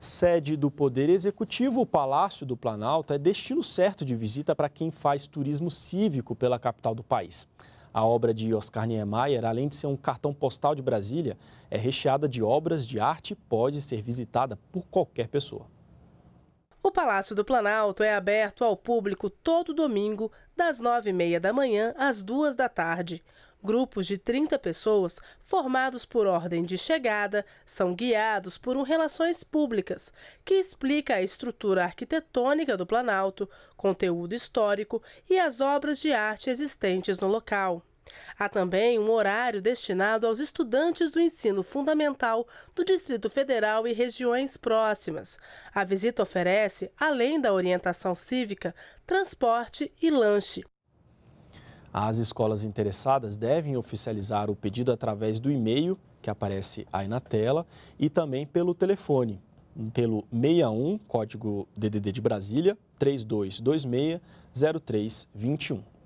Sede do Poder Executivo, o Palácio do Planalto é destino certo de visita para quem faz turismo cívico pela capital do país. A obra de Oscar Niemeyer, além de ser um cartão postal de Brasília, é recheada de obras de arte e pode ser visitada por qualquer pessoa. O Palácio do Planalto é aberto ao público todo domingo, das nove e meia da manhã às duas da tarde. Grupos de 30 pessoas, formados por ordem de chegada, são guiados por um Relações Públicas, que explica a estrutura arquitetônica do Planalto, conteúdo histórico e as obras de arte existentes no local. Há também um horário destinado aos estudantes do ensino fundamental do Distrito Federal e regiões próximas. A visita oferece, além da orientação cívica, transporte e lanche. As escolas interessadas devem oficializar o pedido através do e-mail, que aparece aí na tela, e também pelo telefone, pelo 61, código DDD de Brasília, 3226 0321.